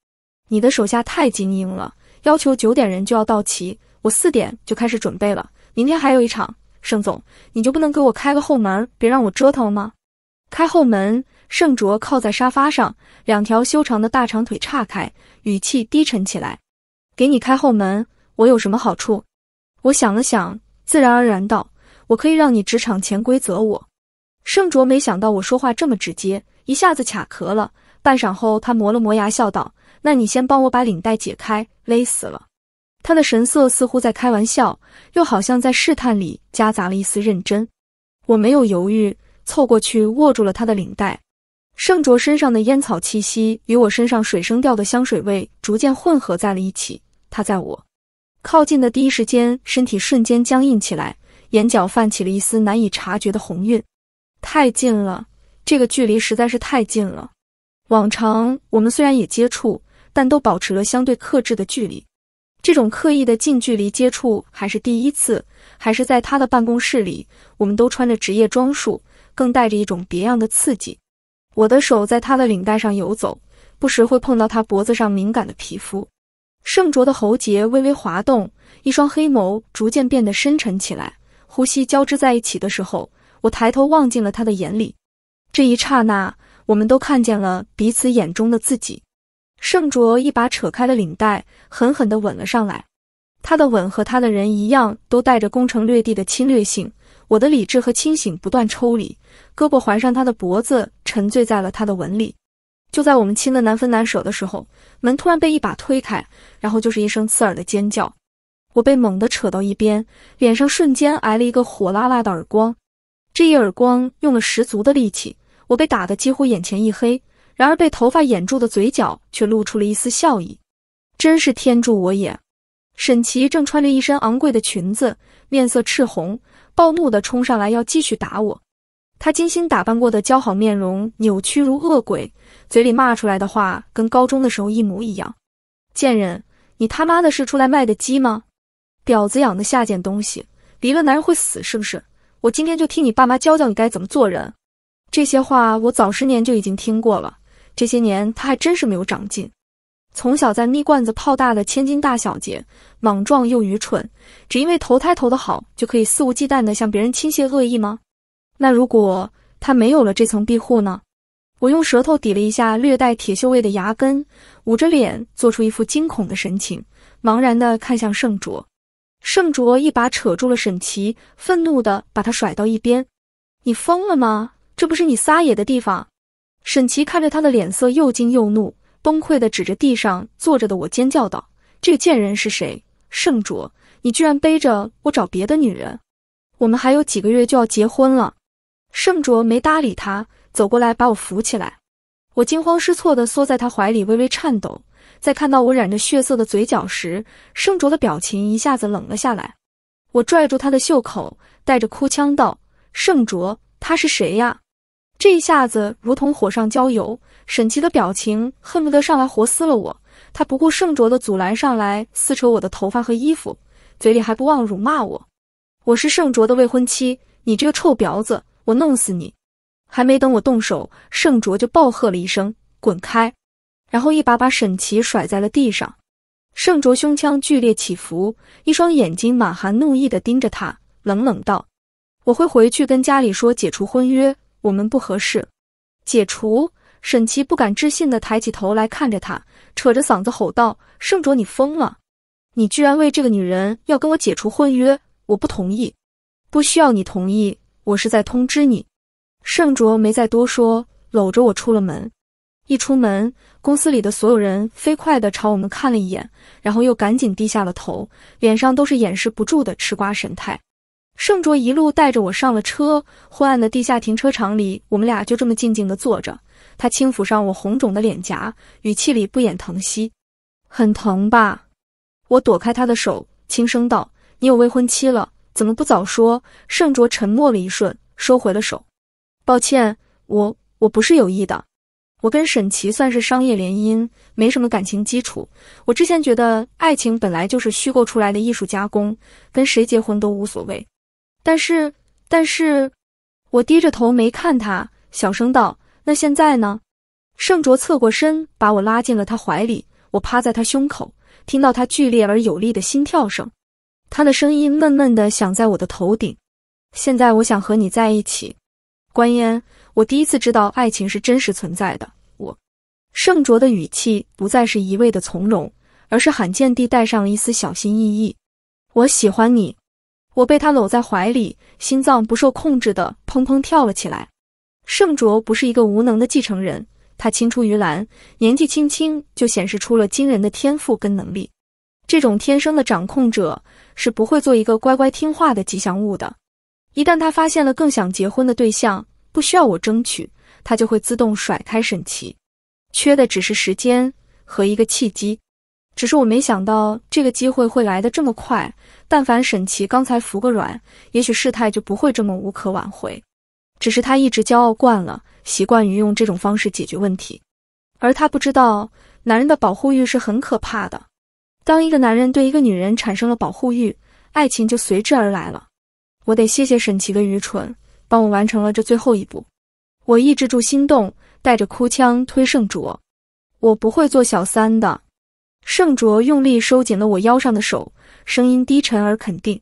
你的手下太精英了，要求九点人就要到齐，我四点就开始准备了。明天还有一场。盛总，你就不能给我开个后门，别让我折腾吗？开后门。盛卓靠在沙发上，两条修长的大长腿岔开，语气低沉起来。给你开后门，我有什么好处？我想了想，自然而然道：“我可以让你职场潜规则我。”盛卓没想到我说话这么直接，一下子卡壳了。半晌后，他磨了磨牙，笑道：“那你先帮我把领带解开，勒死了。”他的神色似乎在开玩笑，又好像在试探里夹杂了一丝认真。我没有犹豫，凑过去握住了他的领带。盛卓身上的烟草气息与我身上水生调的香水味逐渐混合在了一起。他在我靠近的第一时间，身体瞬间僵硬起来，眼角泛起了一丝难以察觉的红晕。太近了，这个距离实在是太近了。往常我们虽然也接触，但都保持了相对克制的距离。这种刻意的近距离接触还是第一次，还是在他的办公室里，我们都穿着职业装束，更带着一种别样的刺激。我的手在他的领带上游走，不时会碰到他脖子上敏感的皮肤，圣卓的喉结微微滑动，一双黑眸逐渐变得深沉起来。呼吸交织在一起的时候，我抬头望进了他的眼里，这一刹那，我们都看见了彼此眼中的自己。盛卓一把扯开了领带，狠狠地吻了上来。他的吻和他的人一样，都带着攻城略地的侵略性。我的理智和清醒不断抽离，胳膊环上他的脖子，沉醉在了他的吻里。就在我们亲得难分难舍的时候，门突然被一把推开，然后就是一声刺耳的尖叫。我被猛地扯到一边，脸上瞬间挨了一个火辣辣的耳光。这一耳光用了十足的力气，我被打得几乎眼前一黑。然而被头发掩住的嘴角却露出了一丝笑意，真是天助我也！沈琦正穿着一身昂贵的裙子，面色赤红，暴怒的冲上来要继续打我。他精心打扮过的姣好面容扭曲如恶鬼，嘴里骂出来的话跟高中的时候一模一样：“贱人，你他妈的是出来卖的鸡吗？婊子养的下贱东西，离了男人会死是不是？我今天就替你爸妈教教你该怎么做人。”这些话我早十年就已经听过了。这些年他还真是没有长进，从小在蜜罐子泡大的千金大小姐，莽撞又愚蠢，只因为投胎投得好就可以肆无忌惮的向别人倾泻恶意吗？那如果他没有了这层庇护呢？我用舌头抵了一下略带铁锈味的牙根，捂着脸做出一副惊恐的神情，茫然的看向盛卓。盛卓一把扯住了沈琦，愤怒的把他甩到一边：“你疯了吗？这不是你撒野的地方。”沈琦看着他的脸色，又惊又怒，崩溃的指着地上坐着的我，尖叫道：“这个贱人是谁？盛卓，你居然背着我找别的女人！我们还有几个月就要结婚了。”盛卓没搭理他，走过来把我扶起来。我惊慌失措的缩在他怀里，微微颤抖。在看到我染着血色的嘴角时，盛卓的表情一下子冷了下来。我拽住他的袖口，带着哭腔道：“盛卓，他是谁呀？”这一下子如同火上浇油，沈琦的表情恨不得上来活撕了我。他不顾盛卓的阻拦，上来撕扯我的头发和衣服，嘴里还不忘辱骂我：“我是盛卓的未婚妻，你这个臭婊子，我弄死你！”还没等我动手，盛卓就暴喝了一声：“滚开！”然后一把把沈琦甩在了地上。盛卓胸腔剧烈起伏，一双眼睛满含怒意的盯着他，冷冷道：“我会回去跟家里说解除婚约。”我们不合适，解除！沈琦不敢置信的抬起头来看着他，扯着嗓子吼道：“盛卓，你疯了！你居然为这个女人要跟我解除婚约，我不同意！不需要你同意，我是在通知你。”盛卓没再多说，搂着我出了门。一出门，公司里的所有人飞快的朝我们看了一眼，然后又赶紧低下了头，脸上都是掩饰不住的吃瓜神态。盛卓一路带着我上了车，昏暗的地下停车场里，我们俩就这么静静的坐着。他轻抚上我红肿的脸颊，语气里不掩疼惜：“很疼吧？”我躲开他的手，轻声道：“你有未婚妻了，怎么不早说？”盛卓沉默了一瞬，收回了手：“抱歉，我我不是有意的。我跟沈琦算是商业联姻，没什么感情基础。我之前觉得爱情本来就是虚构出来的艺术加工，跟谁结婚都无所谓。”但是，但是，我低着头没看他，小声道：“那现在呢？”盛卓侧过身，把我拉进了他怀里，我趴在他胸口，听到他剧烈而有力的心跳声，他的声音闷闷的响在我的头顶。现在，我想和你在一起，关烟。我第一次知道爱情是真实存在的。我，盛卓的语气不再是一味的从容，而是罕见地带上了一丝小心翼翼。我喜欢你。我被他搂在怀里，心脏不受控制的砰砰跳了起来。盛卓不是一个无能的继承人，他青出于蓝，年纪轻轻就显示出了惊人的天赋跟能力。这种天生的掌控者是不会做一个乖乖听话的吉祥物的。一旦他发现了更想结婚的对象，不需要我争取，他就会自动甩开沈琦，缺的只是时间和一个契机。只是我没想到这个机会会来得这么快。但凡沈琦刚才服个软，也许事态就不会这么无可挽回。只是他一直骄傲惯了，习惯于用这种方式解决问题，而他不知道，男人的保护欲是很可怕的。当一个男人对一个女人产生了保护欲，爱情就随之而来了。我得谢谢沈琪的愚蠢，帮我完成了这最后一步。我抑制住心动，带着哭腔推盛卓：“我不会做小三的。”盛卓用力收紧了我腰上的手，声音低沉而肯定：“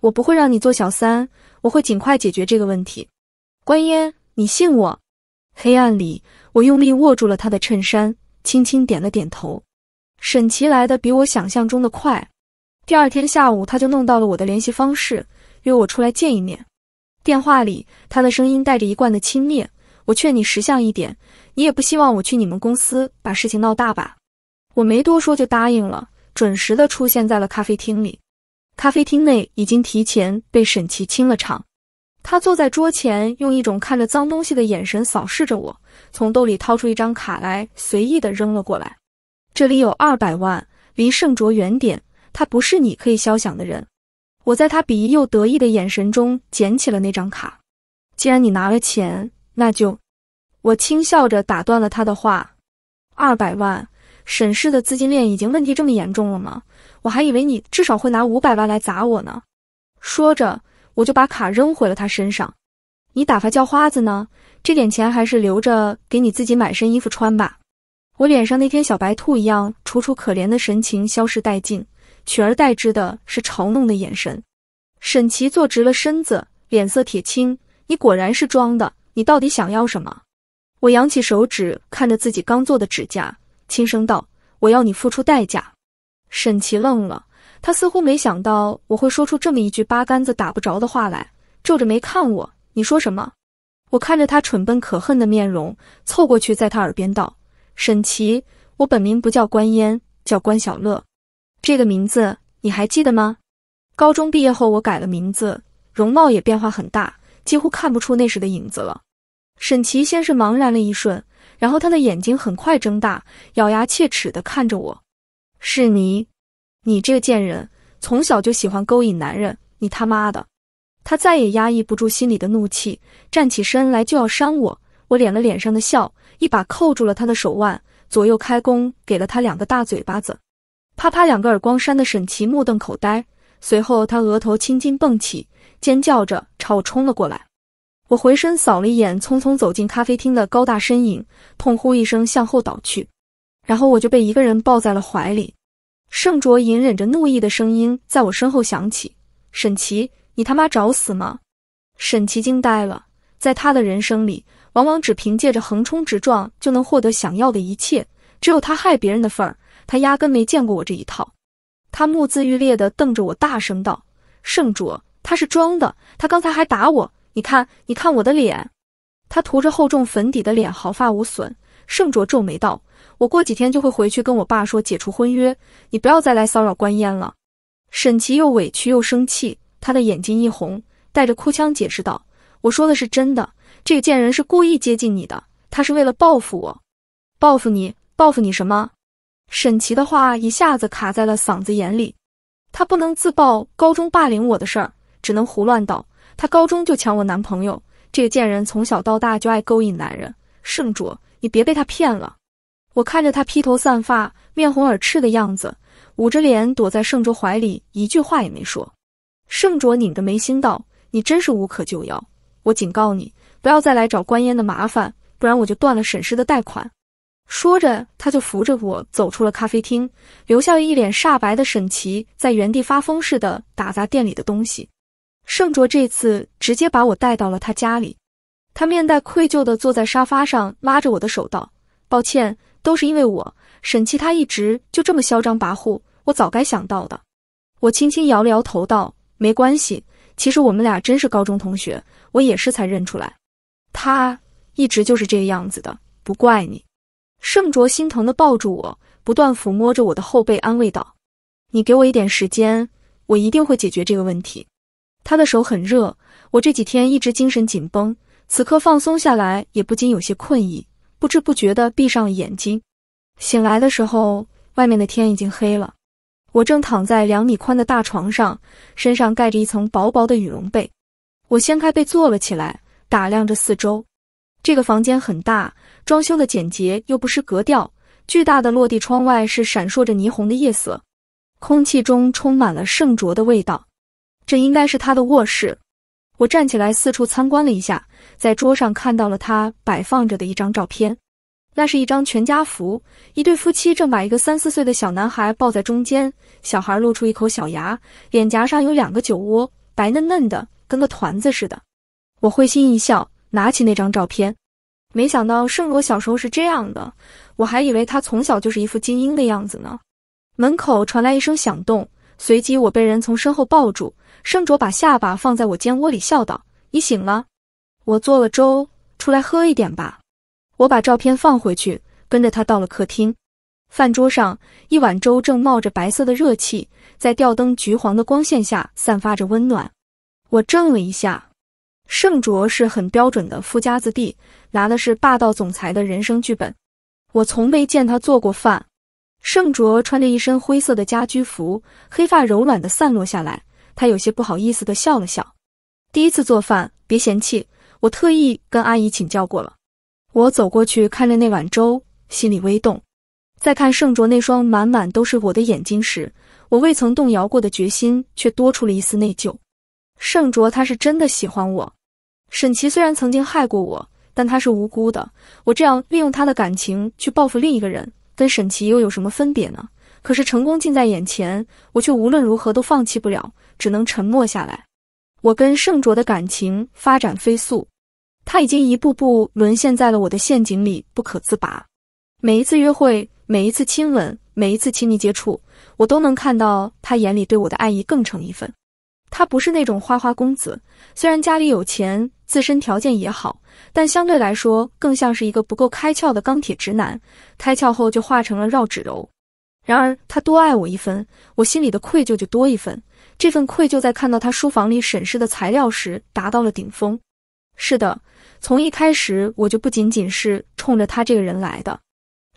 我不会让你做小三，我会尽快解决这个问题。”关烟，你信我？黑暗里，我用力握住了他的衬衫，轻轻点了点头。沈琪来的比我想象中的快，第二天下午他就弄到了我的联系方式，约我出来见一面。电话里，他的声音带着一贯的轻蔑：“我劝你识相一点，你也不希望我去你们公司把事情闹大吧？”我没多说，就答应了，准时的出现在了咖啡厅里。咖啡厅内已经提前被沈琦清了场，他坐在桌前，用一种看着脏东西的眼神扫视着我，从兜里掏出一张卡来，随意的扔了过来。这里有二百万，离盛卓远点，他不是你可以肖想的人。我在他鄙夷又得意的眼神中捡起了那张卡。既然你拿了钱，那就，我轻笑着打断了他的话。二百万。沈氏的资金链已经问题这么严重了吗？我还以为你至少会拿五百万来砸我呢。说着，我就把卡扔回了他身上。你打发叫花子呢？这点钱还是留着给你自己买身衣服穿吧。我脸上那天小白兔一样楚楚可怜的神情消失殆尽，取而代之的是嘲弄的眼神。沈琦坐直了身子，脸色铁青。你果然是装的。你到底想要什么？我扬起手指，看着自己刚做的指甲。轻声道：“我要你付出代价。”沈琦愣了，他似乎没想到我会说出这么一句八竿子打不着的话来，皱着眉看我：“你说什么？”我看着他蠢笨可恨的面容，凑过去在他耳边道：“沈琦，我本名不叫关烟，叫关小乐。这个名字你还记得吗？高中毕业后我改了名字，容貌也变化很大，几乎看不出那时的影子了。”沈琦先是茫然了一瞬。然后他的眼睛很快睁大，咬牙切齿地看着我：“是你，你这个贱人，从小就喜欢勾引男人，你他妈的！”他再也压抑不住心里的怒气，站起身来就要扇我。我敛了脸上的笑，一把扣住了他的手腕，左右开弓给了他两个大嘴巴子，啪啪两个耳光扇的沈琦目瞪口呆。随后他额头青筋蹦起，尖叫着朝我冲了过来。我回身扫了一眼匆匆走进咖啡厅的高大身影，痛呼一声向后倒去，然后我就被一个人抱在了怀里。盛卓隐忍着怒意的声音在我身后响起：“沈琪，你他妈找死吗？”沈琪惊呆了，在他的人生里，往往只凭借着横冲直撞就能获得想要的一切，只有他害别人的份儿，他压根没见过我这一套。他目眦欲裂的瞪着我，大声道：“盛卓，他是装的，他刚才还打我。”你看，你看我的脸，他涂着厚重粉底的脸毫发无损。盛卓皱眉道：“我过几天就会回去跟我爸说解除婚约，你不要再来骚扰关烟了。”沈琦又委屈又生气，他的眼睛一红，带着哭腔解释道：“我说的是真的，这个贱人是故意接近你的，她是为了报复我，报复你，报复你什么？”沈琦的话一下子卡在了嗓子眼里，他不能自曝高中霸凌我的事儿，只能胡乱道。她高中就抢我男朋友，这个贱人从小到大就爱勾引男人。盛卓，你别被她骗了。我看着她披头散发、面红耳赤的样子，捂着脸躲在盛卓怀里，一句话也没说。盛卓拧着眉心道：“你真是无可救药，我警告你，不要再来找关烟的麻烦，不然我就断了沈氏的贷款。”说着，他就扶着我走出了咖啡厅，留下一脸煞白的沈琦在原地发疯似的打砸店里的东西。盛卓这次直接把我带到了他家里，他面带愧疚的坐在沙发上，拉着我的手道：“抱歉，都是因为我。”沈琦他一直就这么嚣张跋扈，我早该想到的。我轻轻摇了摇头道：“没关系，其实我们俩真是高中同学，我也是才认出来，他一直就是这个样子的，不怪你。”盛卓心疼的抱住我，不断抚摸着我的后背，安慰道：“你给我一点时间，我一定会解决这个问题。”他的手很热，我这几天一直精神紧绷，此刻放松下来，也不禁有些困意，不知不觉的闭上了眼睛。醒来的时候，外面的天已经黑了，我正躺在两米宽的大床上，身上盖着一层薄薄的羽绒被。我掀开被坐了起来，打量着四周。这个房间很大，装修的简洁又不失格调。巨大的落地窗外是闪烁着霓虹的夜色，空气中充满了圣卓的味道。这应该是他的卧室，我站起来四处参观了一下，在桌上看到了他摆放着的一张照片，那是一张全家福，一对夫妻正把一个三四岁的小男孩抱在中间，小孩露出一口小牙，脸颊上有两个酒窝，白嫩嫩的，跟个团子似的。我会心一笑，拿起那张照片，没想到盛罗小时候是这样的，我还以为他从小就是一副精英的样子呢。门口传来一声响动，随即我被人从身后抱住。盛卓把下巴放在我肩窝里，笑道：“你醒了，我做了粥，出来喝一点吧。”我把照片放回去，跟着他到了客厅。饭桌上，一碗粥正冒着白色的热气，在吊灯橘黄的光线下散发着温暖。我怔了一下。盛卓是很标准的富家子弟，拿的是霸道总裁的人生剧本。我从没见他做过饭。盛卓穿着一身灰色的家居服，黑发柔软的散落下来。他有些不好意思地笑了笑，第一次做饭，别嫌弃。我特意跟阿姨请教过了。我走过去看着那碗粥，心里微动。在看盛卓那双满满都是我的眼睛时，我未曾动摇过的决心却多出了一丝内疚。盛卓他是真的喜欢我。沈琪虽然曾经害过我，但他是无辜的。我这样利用他的感情去报复另一个人，跟沈琪又有什么分别呢？可是成功近在眼前，我却无论如何都放弃不了。只能沉默下来。我跟盛卓的感情发展飞速，他已经一步步沦陷在了我的陷阱里，不可自拔。每一次约会，每一次亲吻，每一次亲密接触，我都能看到他眼里对我的爱意更成一份。他不是那种花花公子，虽然家里有钱，自身条件也好，但相对来说更像是一个不够开窍的钢铁直男。开窍后就化成了绕指柔。然而，他多爱我一分，我心里的愧疚就多一分。这份愧疚在看到他书房里沈氏的材料时达到了顶峰。是的，从一开始我就不仅仅是冲着他这个人来的。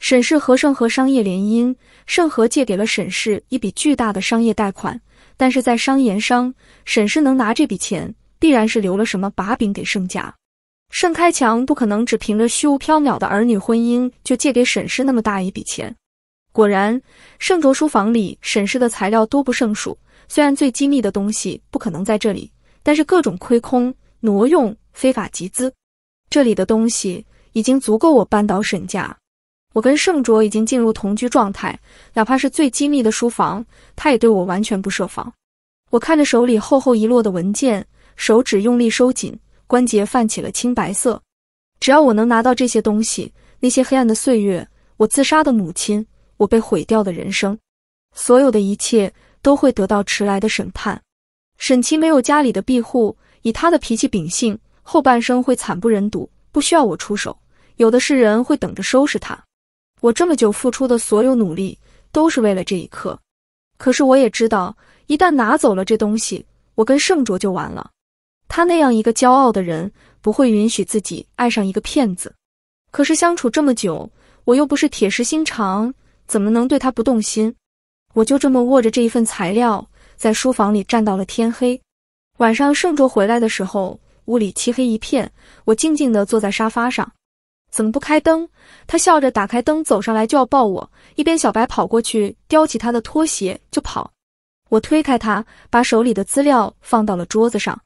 沈氏和盛和商业联姻，盛和借给了沈氏一笔巨大的商业贷款。但是在商言商，沈氏能拿这笔钱，必然是留了什么把柄给盛家。盛开强不可能只凭着虚无缥缈的儿女婚姻就借给沈氏那么大一笔钱。果然，盛卓书房里沈氏的材料多不胜数。虽然最机密的东西不可能在这里，但是各种亏空、挪用、非法集资，这里的东西已经足够我扳倒沈家。我跟盛卓已经进入同居状态，哪怕是最机密的书房，他也对我完全不设防。我看着手里厚厚一摞的文件，手指用力收紧，关节泛起了青白色。只要我能拿到这些东西，那些黑暗的岁月，我自杀的母亲，我被毁掉的人生，所有的一切。都会得到迟来的审判。沈琦没有家里的庇护，以他的脾气秉性，后半生会惨不忍睹。不需要我出手，有的是人会等着收拾他。我这么久付出的所有努力，都是为了这一刻。可是我也知道，一旦拿走了这东西，我跟盛卓就完了。他那样一个骄傲的人，不会允许自己爱上一个骗子。可是相处这么久，我又不是铁石心肠，怎么能对他不动心？我就这么握着这一份材料，在书房里站到了天黑。晚上盛卓回来的时候，屋里漆黑一片，我静静地坐在沙发上，怎么不开灯？他笑着打开灯，走上来就要抱我，一边小白跑过去叼起他的拖鞋就跑。我推开他，把手里的资料放到了桌子上。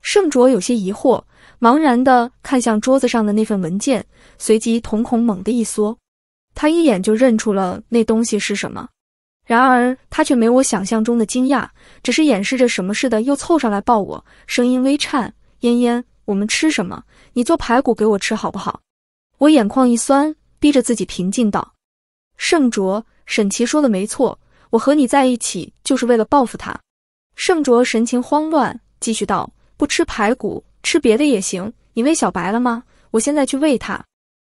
盛卓有些疑惑，茫然的看向桌子上的那份文件，随即瞳孔猛地一缩，他一眼就认出了那东西是什么。然而他却没我想象中的惊讶，只是掩饰着什么似的，又凑上来抱我，声音微颤：“嫣嫣，我们吃什么？你做排骨给我吃好不好？”我眼眶一酸，逼着自己平静道：“盛卓，沈琦说的没错，我和你在一起就是为了报复他。”盛卓神情慌乱，继续道：“不吃排骨，吃别的也行。你喂小白了吗？我现在去喂它。”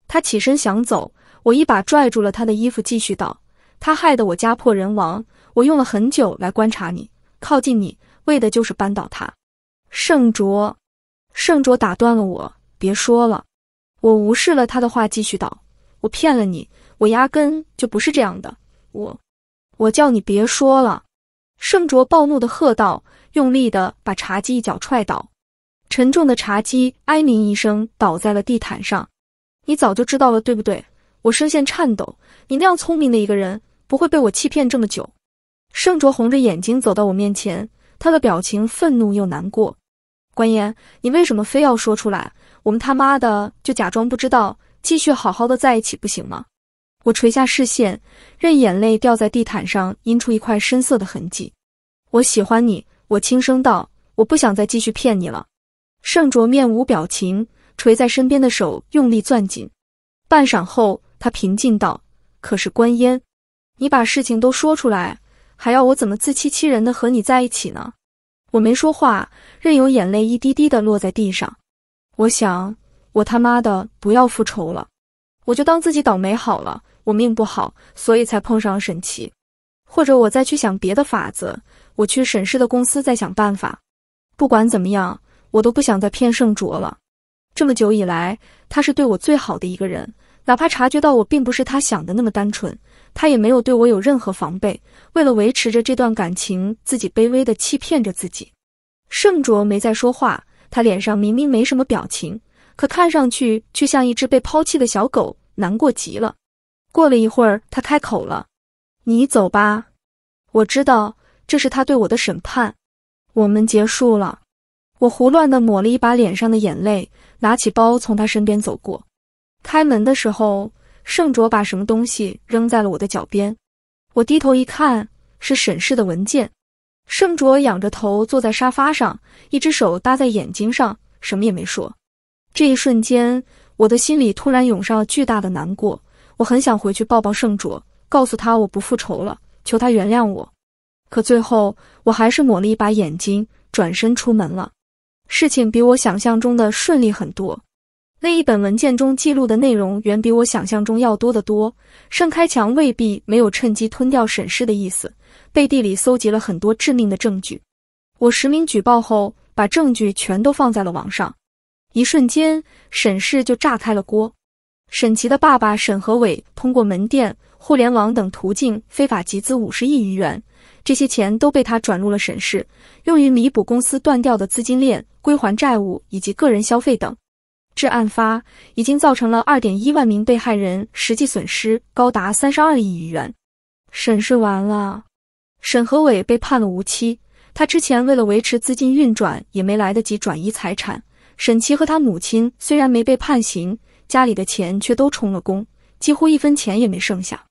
他起身想走，我一把拽住了他的衣服，继续道。他害得我家破人亡，我用了很久来观察你，靠近你，为的就是扳倒他。盛卓，盛卓打断了我，别说了。我无视了他的话，继续道：“我骗了你，我压根就不是这样的。”我，我叫你别说了！盛卓暴怒的喝道，用力的把茶几一脚踹倒，沉重的茶几哀鸣一声倒在了地毯上。你早就知道了，对不对？我声线颤抖，你那样聪明的一个人。不会被我欺骗这么久。盛卓红着眼睛走到我面前，他的表情愤怒又难过。官烟，你为什么非要说出来？我们他妈的就假装不知道，继续好好的在一起不行吗？我垂下视线，任眼泪掉在地毯上，印出一块深色的痕迹。我喜欢你，我轻声道，我不想再继续骗你了。盛卓面无表情，垂在身边的手用力攥紧。半晌后，他平静道：“可是官烟。”你把事情都说出来，还要我怎么自欺欺人的和你在一起呢？我没说话，任由眼泪一滴滴的落在地上。我想，我他妈的不要复仇了，我就当自己倒霉好了。我命不好，所以才碰上沈琦，或者我再去想别的法子，我去沈氏的公司再想办法。不管怎么样，我都不想再骗盛卓了。这么久以来，他是对我最好的一个人。哪怕察觉到我并不是他想的那么单纯，他也没有对我有任何防备。为了维持着这段感情，自己卑微的欺骗着自己。盛卓没再说话，他脸上明明没什么表情，可看上去却像一只被抛弃的小狗，难过极了。过了一会儿，他开口了：“你走吧，我知道这是他对我的审判，我们结束了。”我胡乱的抹了一把脸上的眼泪，拿起包从他身边走过。开门的时候，盛卓把什么东西扔在了我的脚边。我低头一看，是沈氏的文件。盛卓仰着头坐在沙发上，一只手搭在眼睛上，什么也没说。这一瞬间，我的心里突然涌上了巨大的难过。我很想回去抱抱盛卓，告诉他我不复仇了，求他原谅我。可最后，我还是抹了一把眼睛，转身出门了。事情比我想象中的顺利很多。那一本文件中记录的内容远比我想象中要多得多。盛开强未必没有趁机吞掉沈氏的意思，背地里搜集了很多致命的证据。我实名举报后，把证据全都放在了网上。一瞬间，沈氏就炸开了锅。沈奇的爸爸沈和伟通过门店、互联网等途径非法集资五十亿余元，这些钱都被他转入了沈氏，用于弥补公司断掉的资金链、归还债务以及个人消费等。至案发，已经造成了二点一万名被害人，实际损失高达三十二亿余元。审视完了，沈和伟被判了无期。他之前为了维持资金运转，也没来得及转移财产。沈琦和他母亲虽然没被判刑，家里的钱却都充了公，几乎一分钱也没剩下。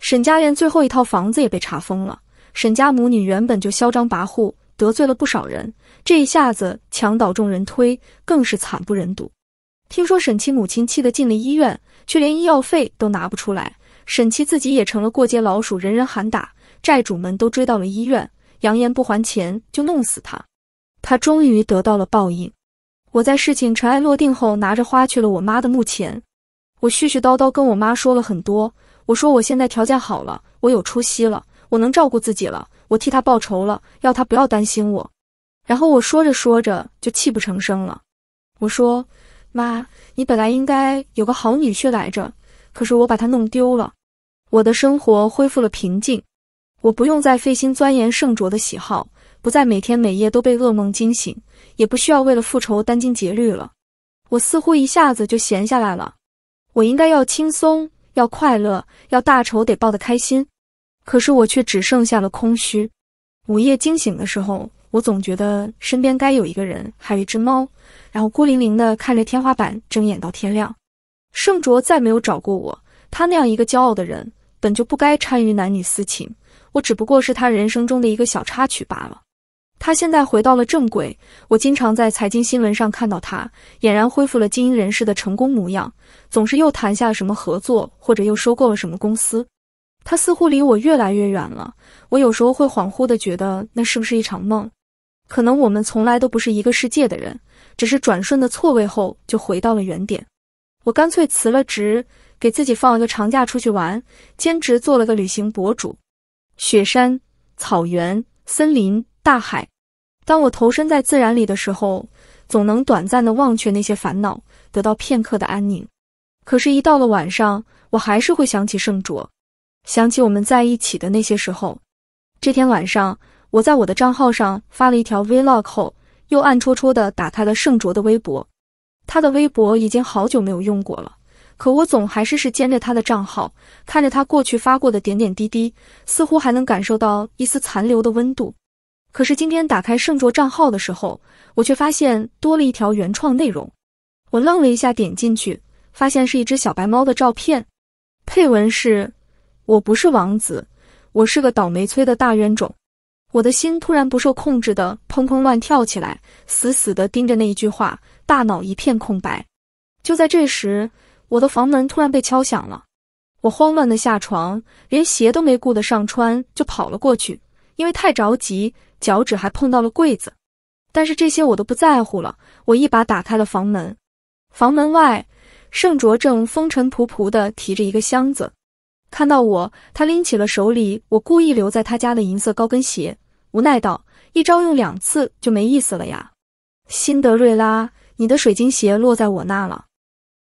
沈家连最后一套房子也被查封了。沈家母女原本就嚣张跋扈，得罪了不少人，这一下子墙倒众人推，更是惨不忍睹。听说沈琦母亲气得进了医院，却连医药费都拿不出来。沈琦自己也成了过街老鼠，人人喊打。债主们都追到了医院，扬言不还钱就弄死他。他终于得到了报应。我在事情尘埃落定后，拿着花去了我妈的墓前。我絮絮叨叨跟我妈说了很多，我说我现在条件好了，我有出息了，我能照顾自己了，我替他报仇了，要他不要担心我。然后我说着说着就泣不成声了。我说。妈，你本来应该有个好女婿来着，可是我把他弄丢了。我的生活恢复了平静，我不用再费心钻研圣卓的喜好，不再每天每夜都被噩梦惊醒，也不需要为了复仇殚精竭虑了。我似乎一下子就闲下来了。我应该要轻松，要快乐，要大仇得报得开心，可是我却只剩下了空虚。午夜惊醒的时候。我总觉得身边该有一个人，还有一只猫，然后孤零零的看着天花板，睁眼到天亮。盛卓再没有找过我，他那样一个骄傲的人，本就不该参与男女私情。我只不过是他人生中的一个小插曲罢了。他现在回到了正轨，我经常在财经新闻上看到他，俨然恢复了精英人士的成功模样，总是又谈下了什么合作，或者又收购了什么公司。他似乎离我越来越远了。我有时候会恍惚的觉得，那是不是一场梦？可能我们从来都不是一个世界的人，只是转瞬的错位后就回到了原点。我干脆辞了职，给自己放了个长假，出去玩，兼职做了个旅行博主。雪山、草原、森林、大海，当我投身在自然里的时候，总能短暂的忘却那些烦恼，得到片刻的安宁。可是，一到了晚上，我还是会想起盛卓，想起我们在一起的那些时候。这天晚上。我在我的账号上发了一条 Vlog 后，又暗戳戳的打开了盛卓的微博。他的微博已经好久没有用过了，可我总还是是兼着他的账号，看着他过去发过的点点滴滴，似乎还能感受到一丝残留的温度。可是今天打开盛卓账号的时候，我却发现多了一条原创内容。我愣了一下，点进去，发现是一只小白猫的照片，配文是：“我不是王子，我是个倒霉催的大冤种。”我的心突然不受控制的砰砰乱跳起来，死死的盯着那一句话，大脑一片空白。就在这时，我的房门突然被敲响了，我慌乱的下床，连鞋都没顾得上穿就跑了过去，因为太着急，脚趾还碰到了柜子。但是这些我都不在乎了，我一把打开了房门，房门外，盛卓正风尘仆仆的提着一个箱子，看到我，他拎起了手里我故意留在他家的银色高跟鞋。无奈道：“一招用两次就没意思了呀，辛德瑞拉，你的水晶鞋落在我那了。”